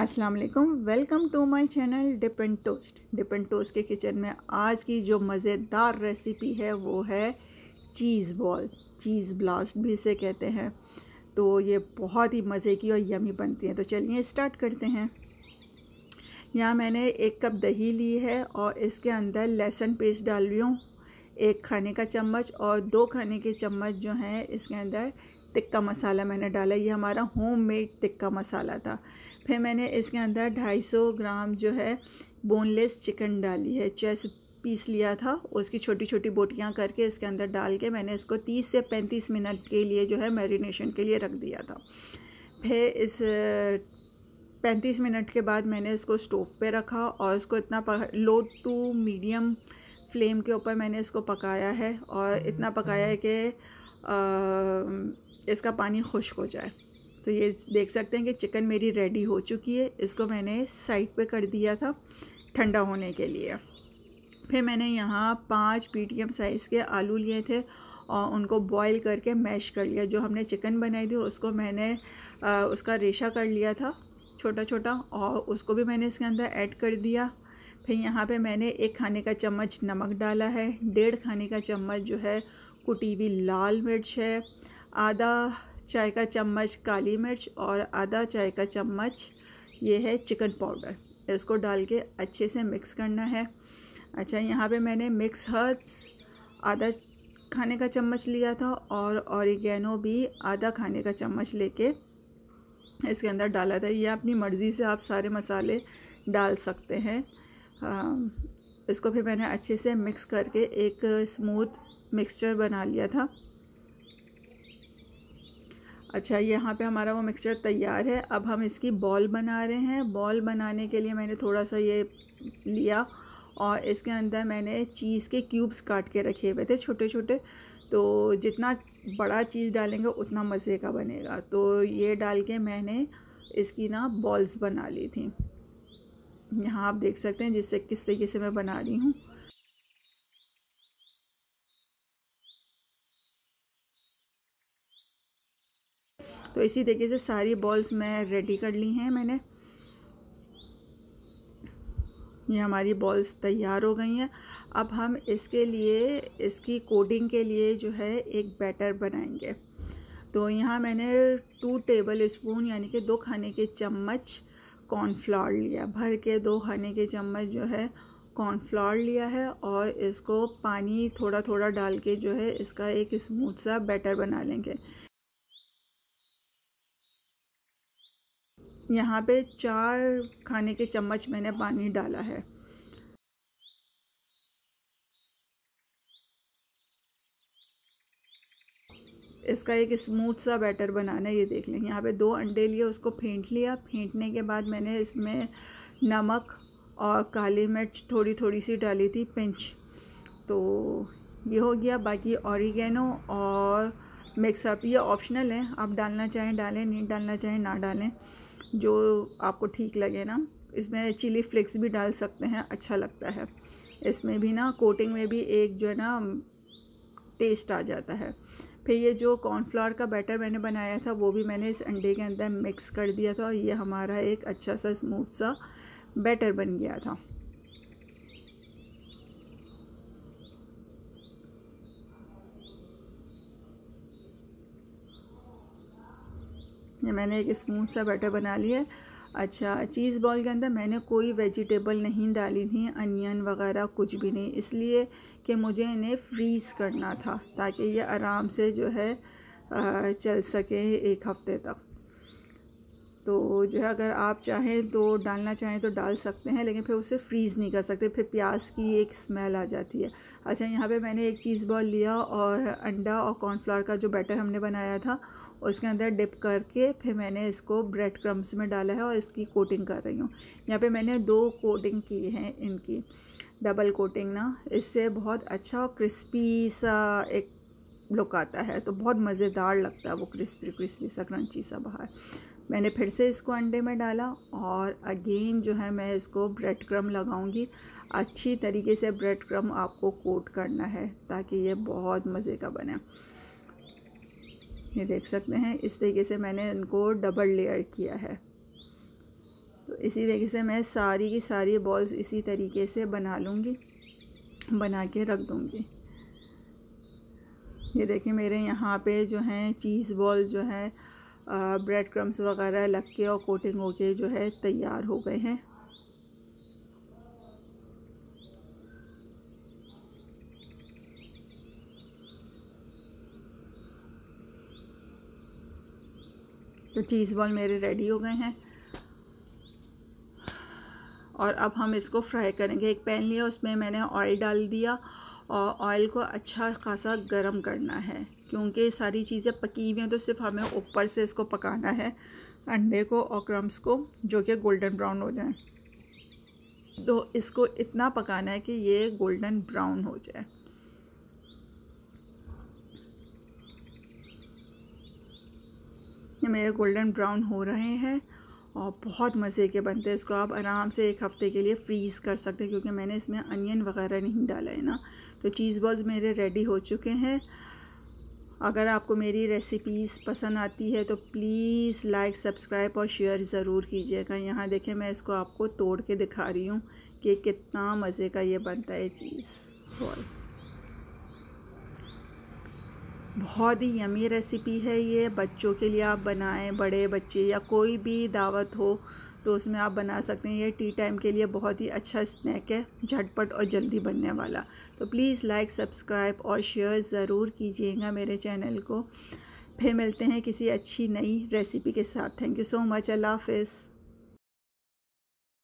अस्सलाम वालेकुम welcome to my channel and toast and toast के किचन में आज की जो मज़ेदार रेसिपी है वो है चीज़ बॉल चीज़ ब्लास्ट भी इसे कहते हैं तो ये बहुत ही मज़े की और यमी बनती है तो चलिए स्टार्ट करते हैं यहाँ मैंने एक कप दही ली है और इसके अंदर लहसुन पेस्ट डाल रही हूँ एक खाने का चम्मच और दो खाने के चम्मच जो हैं इसके अंदर टिक्का मसाला मैंने डाला ये हमारा होममेड टिक्का मसाला था फिर मैंने इसके अंदर 250 ग्राम जो है बोनलेस चिकन डाली है चेस पीस लिया था उसकी छोटी छोटी बोटियाँ करके इसके अंदर डाल के मैंने इसको 30 से 35 मिनट के लिए जो है मैरिनेशन के लिए रख दिया था फिर इस पैंतीस मिनट के बाद मैंने इसको स्टोव पे रखा और इसको इतना लो टू मीडियम फ्लेम के ऊपर मैंने इसको पकाया है और इतना पकाया है कि इसका पानी खुश्क हो जाए तो ये देख सकते हैं कि चिकन मेरी रेडी हो चुकी है इसको मैंने साइड पे कर दिया था ठंडा होने के लिए फिर मैंने यहाँ पाँच पीटीएम साइज़ के आलू लिए थे और उनको बॉईल करके मैश कर लिया जो हमने चिकन बनाई थी उसको मैंने आ, उसका रेशा कर लिया था छोटा छोटा और उसको भी मैंने इसके अंदर ऐड कर दिया फिर यहाँ पे मैंने एक खाने का चम्मच नमक डाला है डेढ़ खाने का चम्मच जो है कुटी हुई लाल मिर्च है आधा चाय का चम्मच काली मिर्च और आधा चाय का चम्मच ये है चिकन पाउडर इसको डाल के अच्छे से मिक्स करना है अच्छा यहाँ पे मैंने मिक्स हर्ब्स आधा खाने का चम्मच लिया था और औरगैनो भी आधा खाने का चम्मच लेके इसके अंदर डाला था ये अपनी मर्ज़ी से आप सारे मसाले डाल सकते हैं हाँ, इसको फिर मैंने अच्छे से मिक्स करके एक स्मूथ मिक्सचर बना लिया था अच्छा यहाँ पे हमारा वो मिक्सचर तैयार है अब हम इसकी बॉल बना रहे हैं बॉल बनाने के लिए मैंने थोड़ा सा ये लिया और इसके अंदर मैंने चीज़ के क्यूब्स काट के रखे हुए थे छोटे छोटे तो जितना बड़ा चीज़ डालेंगे उतना मज़े का बनेगा तो ये डाल के मैंने इसकी ना बॉल्स बना ली थी यहाँ आप देख सकते हैं जिससे किस तरीके से मैं बना रही हूँ तो इसी तरीके से सारी बॉल्स मैं रेडी कर ली हैं मैंने ये हमारी बॉल्स तैयार हो गई हैं अब हम इसके लिए इसकी कोडिंग के लिए जो है एक बैटर बनाएंगे तो यहाँ मैंने टू टेबल स्पून यानी कि दो खाने के चम्मच कॉर्नफ्लावर लिया भर के दो खाने के चम्मच जो है कॉर्नफ्लावर लिया है और इसको पानी थोड़ा थोड़ा डाल के जो है इसका एक स्मूथ सा बैटर बना लेंगे यहाँ पे चार खाने के चम्मच मैंने पानी डाला है इसका एक स्मूथ सा बैटर बनाना है ये देख लें यहाँ पे दो अंडे लिए उसको फेंट लिया फेंटने के बाद मैंने इसमें नमक और काली मिर्च थोड़ी थोड़ी सी डाली थी पिंच तो ये हो गया बाकी ऑरिगेनो और मिक्सअप ये ऑप्शनल है आप डालना चाहें डालें नहीं डालना चाहें ना डालें जो आपको ठीक लगे ना इसमें चिली फ्लेक्स भी डाल सकते हैं अच्छा लगता है इसमें भी ना कोटिंग में भी एक जो है ना टेस्ट आ जाता है फिर ये जो कॉर्नफ्लावर का बैटर मैंने बनाया था वो भी मैंने इस अंडे के अंदर मिक्स कर दिया था और ये हमारा एक अच्छा सा स्मूथ सा बैटर बन गया था ये मैंने एक स्मूथ सा बैटर बना लिया अच्छा चीज़ बॉल के अंदर मैंने कोई वेजिटेबल नहीं डाली थी अनियन वगैरह कुछ भी नहीं इसलिए कि मुझे इन्हें फ्रीज़ करना था ताकि ये आराम से जो है चल सके एक हफ़्ते तक तो जो है अगर आप चाहें तो डालना चाहें तो डाल सकते हैं लेकिन फिर उसे फ्रीज़ नहीं कर सकते फिर प्याज की एक स्मेल आ जाती है अच्छा यहाँ पे मैंने एक चीज़ बॉल लिया और अंडा और कॉर्नफ्लावर का जो बैटर हमने बनाया था और इसके अंदर डिप करके फिर मैंने इसको ब्रेड क्रम्स में डाला है और इसकी कोटिंग कर रही हूँ यहाँ पे मैंने दो कोटिंग की है इनकी डबल कोटिंग ना इससे बहुत अच्छा और क्रिस्पी सा एक लुक आता है तो बहुत मज़ेदार लगता है वो क्रिस्पी क्रिस्पी सा क्रंची सा बाहर मैंने फिर से इसको अंडे में डाला और अगेन जो है मैं इसको ब्रेड क्रम लगाऊंगी अच्छी तरीके से ब्रेड क्रम आपको कोट करना है ताकि ये बहुत मज़े का बने ये देख सकते हैं इस तरीके से मैंने इनको डबल लेयर किया है तो इसी तरीके से मैं सारी की सारी बॉल्स इसी तरीके से बना लूँगी बना के रख दूँगी ये देखिए मेरे यहाँ पे जो हैं चीज़ बॉल जो है ब्रेड क्रम्स वगैरह लग के और कोटिंग होके जो है तैयार हो गए हैं चीज़ बॉल मेरे रेडी हो गए हैं और अब हम इसको फ्राई करेंगे एक पैन लिया उसमें मैंने ऑयल डाल दिया और ऑयल को अच्छा खासा गर्म करना है क्योंकि सारी चीज़ें पकी हुई हैं तो सिर्फ हमें ऊपर से इसको पकाना है अंडे को और क्रम्स को जो कि गोल्डन ब्राउन हो जाए तो इसको इतना पकाना है कि ये गोल्डन ब्राउन हो जाए ये मेरे गोल्डन ब्राउन हो रहे हैं और बहुत मज़े के बनते हैं इसको आप आराम से एक हफ़्ते के लिए फ्रीज़ कर सकते हैं क्योंकि मैंने इसमें अनियन वगैरह नहीं डाला है ना तो चीज़ बॉल्स मेरे रेडी हो चुके हैं अगर आपको मेरी रेसिपीज़ पसंद आती है तो प्लीज़ लाइक सब्सक्राइब और शेयर ज़रूर कीजिएगा यहाँ देखें मैं इसको आपको तोड़ के दिखा रही हूँ कि कितना मज़े का ये बनता है चीज़ बॉल बहुत ही यमी रेसिपी है ये बच्चों के लिए आप बनाएं बड़े बच्चे या कोई भी दावत हो तो उसमें आप बना सकते हैं ये टी टाइम के लिए बहुत ही अच्छा स्नैक है झटपट और जल्दी बनने वाला तो प्लीज़ लाइक सब्सक्राइब और शेयर ज़रूर कीजिएगा मेरे चैनल को फिर मिलते हैं किसी अच्छी नई रेसिपी के साथ थैंक यू सो मच अल्लाह हाफिज़